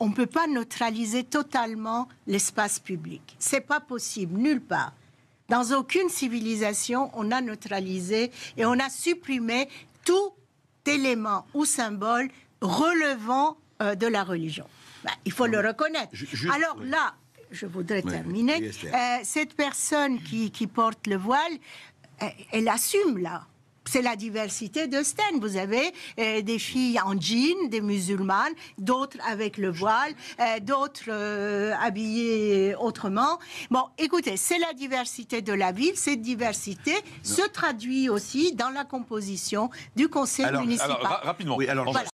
on ne peut pas neutraliser totalement l'espace public. C'est pas possible, nulle part. Dans aucune civilisation, on a neutralisé et on a supprimé tout élément ou symbole relevant euh, de la religion. Bah, il faut le reconnaître. Alors là, je voudrais terminer. Euh, cette personne qui porte le voile, elle assume là c'est la diversité de Sten. Vous avez euh, des filles en jean, des musulmanes, d'autres avec le voile, euh, d'autres euh, habillées autrement. Bon, écoutez, c'est la diversité de la ville. Cette diversité se traduit aussi dans la composition du conseil municipal. rapidement.